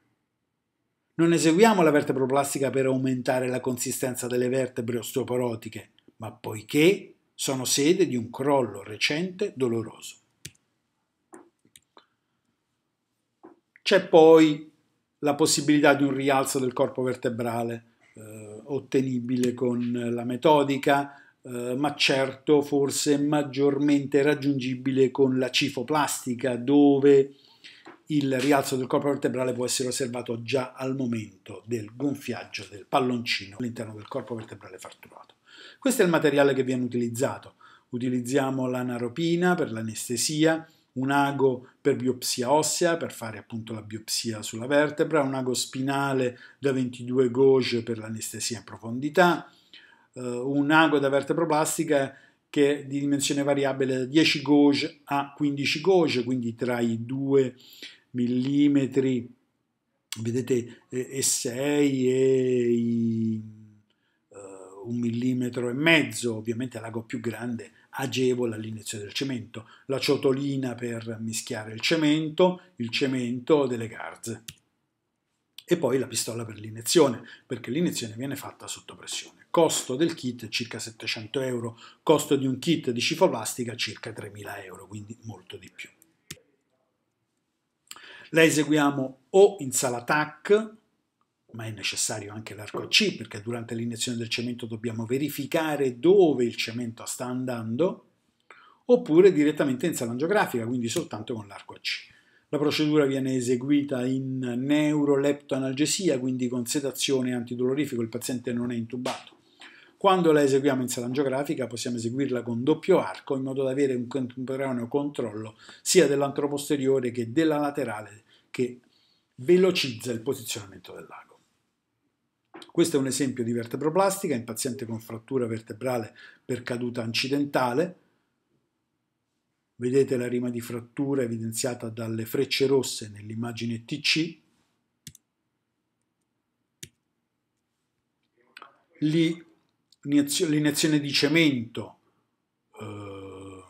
Non eseguiamo la vertebroplastica per aumentare la consistenza delle vertebre osteoporotiche, ma poiché sono sede di un crollo recente doloroso. C'è poi la possibilità di un rialzo del corpo vertebrale eh, ottenibile con la metodica, eh, ma certo forse maggiormente raggiungibile con la cifoplastica, dove il rialzo del corpo vertebrale può essere osservato già al momento del gonfiaggio del palloncino all'interno del corpo vertebrale fratturato. Questo è il materiale che viene utilizzato. Utilizziamo l'anaropina per l'anestesia, un ago per biopsia ossea, per fare appunto la biopsia sulla vertebra, un ago spinale da 22 gauge per l'anestesia in profondità, eh, un ago da vertebroplastica che è di dimensione variabile da 10 gauge a 15 gauge, quindi tra i 2 mm vedete e 6 e i, uh, un millimetro e mezzo ovviamente l'ago più grande agevola l'iniezione del cemento, la ciotolina per mischiare il cemento, il cemento delle garze e poi la pistola per l'iniezione, perché l'iniezione viene fatta sotto pressione. Costo del kit circa 700 euro, costo di un kit di cifoplastica circa 3.000 euro, quindi molto di più. La eseguiamo o in sala TAC ma è necessario anche l'arco C perché durante l'iniezione del cemento dobbiamo verificare dove il cemento sta andando, oppure direttamente in sala angiografica, quindi soltanto con l'arco C. La procedura viene eseguita in neuroleptoanalgesia, quindi con sedazione antidolorifico, il paziente non è intubato. Quando la eseguiamo in sala angiografica possiamo eseguirla con doppio arco in modo da avere un contemporaneo controllo sia dell'antroposteriore che della laterale che velocizza il posizionamento dell'arco. Questo è un esempio di vertebroplastica in paziente con frattura vertebrale per caduta incidentale. Vedete la rima di frattura evidenziata dalle frecce rosse nell'immagine TC. L'iniezione di cemento eh,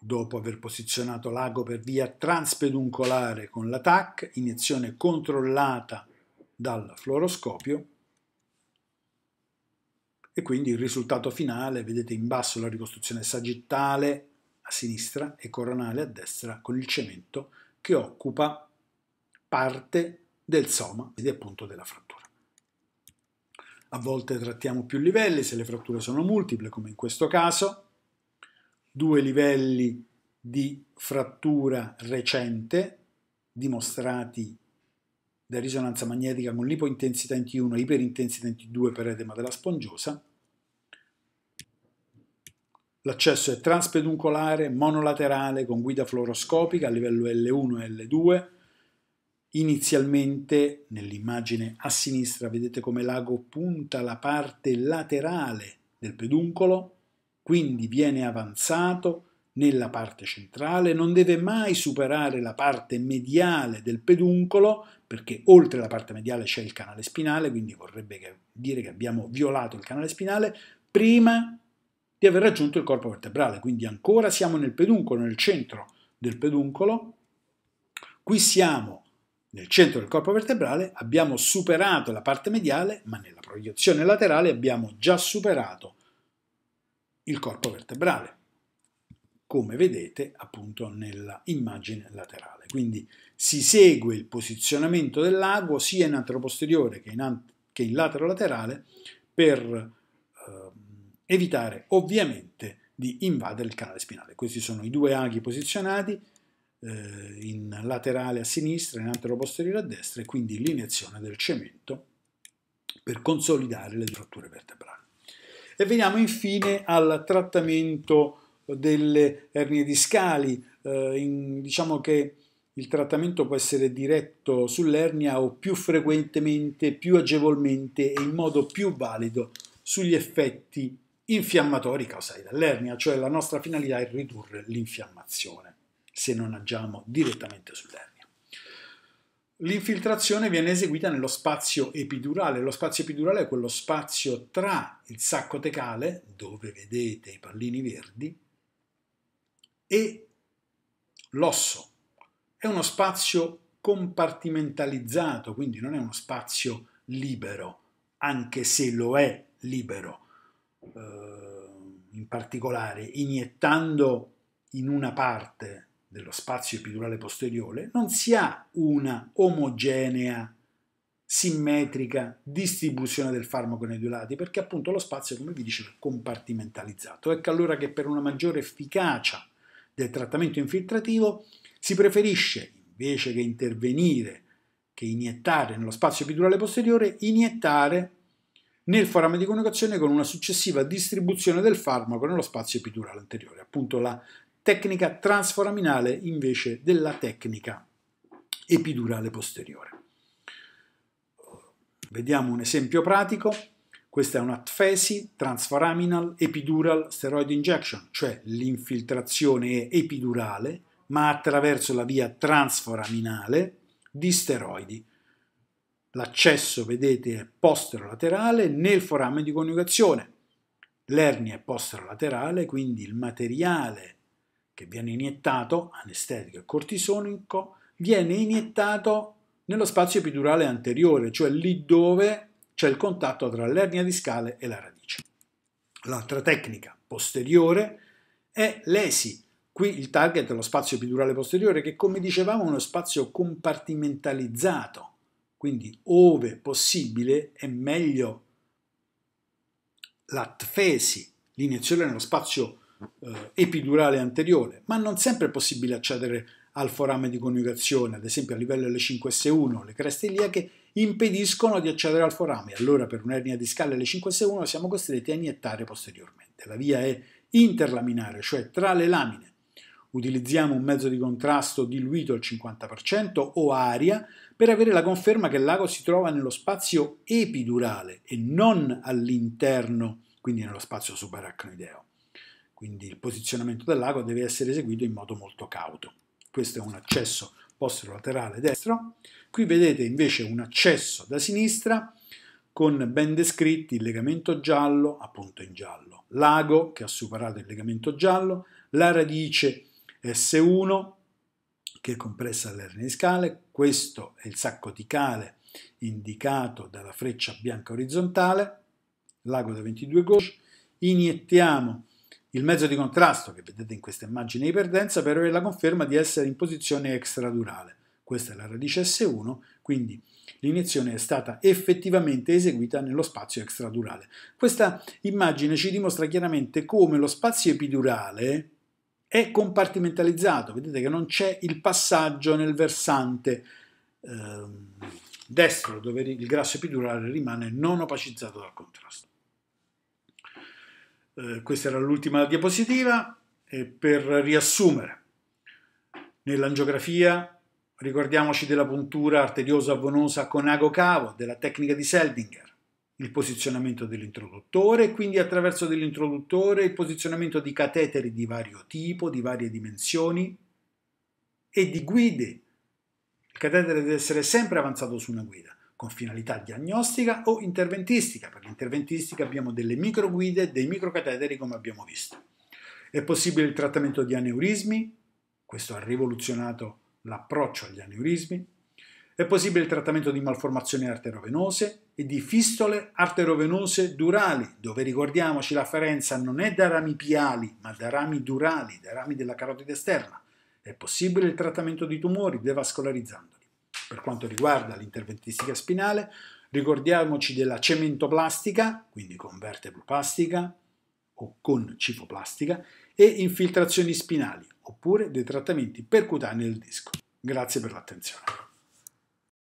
dopo aver posizionato l'ago per via transpeduncolare con la TAC, iniezione controllata dal fluoroscopio e quindi il risultato finale, vedete in basso la ricostruzione sagittale a sinistra e coronale a destra con il cemento che occupa parte del soma e appunto della frattura. A volte trattiamo più livelli se le fratture sono multiple, come in questo caso, due livelli di frattura recente dimostrati da risonanza magnetica con lipointensità in T1 e iperintensità in T2 per edema della spongiosa. L'accesso è transpeduncolare, monolaterale, con guida fluoroscopica a livello L1 e L2. Inizialmente, nell'immagine a sinistra, vedete come l'ago punta la parte laterale del peduncolo, quindi viene avanzato, nella parte centrale, non deve mai superare la parte mediale del peduncolo, perché oltre la parte mediale c'è il canale spinale, quindi vorrebbe che, dire che abbiamo violato il canale spinale, prima di aver raggiunto il corpo vertebrale, quindi ancora siamo nel peduncolo, nel centro del peduncolo, qui siamo nel centro del corpo vertebrale, abbiamo superato la parte mediale, ma nella proiezione laterale abbiamo già superato il corpo vertebrale come vedete appunto nella immagine laterale. Quindi si segue il posizionamento dell'ago sia in antero posteriore che in, che in lateral laterale per eh, evitare ovviamente di invadere il canale spinale. Questi sono i due aghi posizionati eh, in laterale a sinistra, in antero posteriore a destra e quindi l'iniezione del cemento per consolidare le fratture vertebrali. E veniamo infine al trattamento delle ernie discali, eh, in, diciamo che il trattamento può essere diretto sull'ernia o più frequentemente, più agevolmente e in modo più valido sugli effetti infiammatori causati dall'ernia, cioè la nostra finalità è ridurre l'infiammazione se non agiamo direttamente sull'ernia. L'infiltrazione viene eseguita nello spazio epidurale, lo spazio epidurale è quello spazio tra il sacco tecale, dove vedete i pallini verdi, e l'osso. È uno spazio compartimentalizzato, quindi non è uno spazio libero, anche se lo è libero. Eh, in particolare, iniettando in una parte dello spazio epidurale posteriore non si ha una omogenea simmetrica distribuzione del farmaco nei due lati, perché appunto lo spazio, come vi dicevo, è compartimentalizzato. Ecco allora che per una maggiore efficacia del trattamento infiltrativo, si preferisce, invece che intervenire, che iniettare nello spazio epidurale posteriore, iniettare nel forame di coniugazione con una successiva distribuzione del farmaco nello spazio epidurale anteriore, appunto la tecnica transforaminale invece della tecnica epidurale posteriore. Vediamo un esempio pratico. Questa è una tfesi transforaminal epidural steroid injection, cioè l'infiltrazione epidurale, ma attraverso la via transforaminale di steroidi. L'accesso, vedete, è posterolaterale nel forame di coniugazione. L'ernia è posterolaterale, quindi il materiale che viene iniettato, anestetico e cortisonico, viene iniettato nello spazio epidurale anteriore, cioè lì dove c'è il contatto tra l'ernia discale e la radice. L'altra tecnica posteriore è l'ESI. Qui il target è lo spazio epidurale posteriore che come dicevamo è uno spazio compartimentalizzato, quindi ove possibile è meglio l'atfesi, l'iniezione nello spazio eh, epidurale anteriore, ma non sempre è possibile accedere al forame di coniugazione, ad esempio a livello l 5S1, le creste iliache impediscono di accedere al forame. Allora per un'ernia discale l 1 siamo costretti a iniettare posteriormente. La via è interlaminare, cioè tra le lamine. Utilizziamo un mezzo di contrasto diluito al 50% o aria per avere la conferma che l'ago si trova nello spazio epidurale e non all'interno, quindi nello spazio subaracnoideo. Quindi il posizionamento dell'ago deve essere eseguito in modo molto cauto. Questo è un accesso posterolaterale destro. Qui vedete invece un accesso da sinistra con ben descritti il legamento giallo, appunto in giallo, l'ago che ha superato il legamento giallo, la radice S1 che è compressa all'ernia discale, questo è il sacco ticale indicato dalla freccia bianca orizzontale, l'ago da 22 gauche, iniettiamo il mezzo di contrasto che vedete in questa immagine di perdenza per avere la conferma di essere in posizione extradurale. Questa è la radice S1, quindi l'iniezione è stata effettivamente eseguita nello spazio extradurale. Questa immagine ci dimostra chiaramente come lo spazio epidurale è compartimentalizzato, vedete che non c'è il passaggio nel versante eh, destro dove il grasso epidurale rimane non opacizzato dal contrasto. Eh, questa era l'ultima diapositiva e eh, per riassumere, nell'angiografia Ricordiamoci della puntura arteriosa avonosa con ago cavo, della tecnica di Seldinger, il posizionamento dell'introduttore e quindi attraverso dell'introduttore il posizionamento di cateteri di vario tipo, di varie dimensioni e di guide. Il catetere deve essere sempre avanzato su una guida con finalità diagnostica o interventistica. Per l'interventistica abbiamo delle microguide, dei microcateteri come abbiamo visto. È possibile il trattamento di aneurismi, questo ha rivoluzionato l'approccio agli aneurismi, è possibile il trattamento di malformazioni arterovenose e di fistole arterovenose durali, dove ricordiamoci la ferenza non è da rami piali, ma da rami durali, da rami della carotide esterna. È possibile il trattamento di tumori devascolarizzandoli. Per quanto riguarda l'interventistica spinale, ricordiamoci della cementoplastica, quindi con vertebroplastica o con cifoplastica, e infiltrazioni spinali, oppure dei trattamenti percutanei del disco. Grazie per l'attenzione.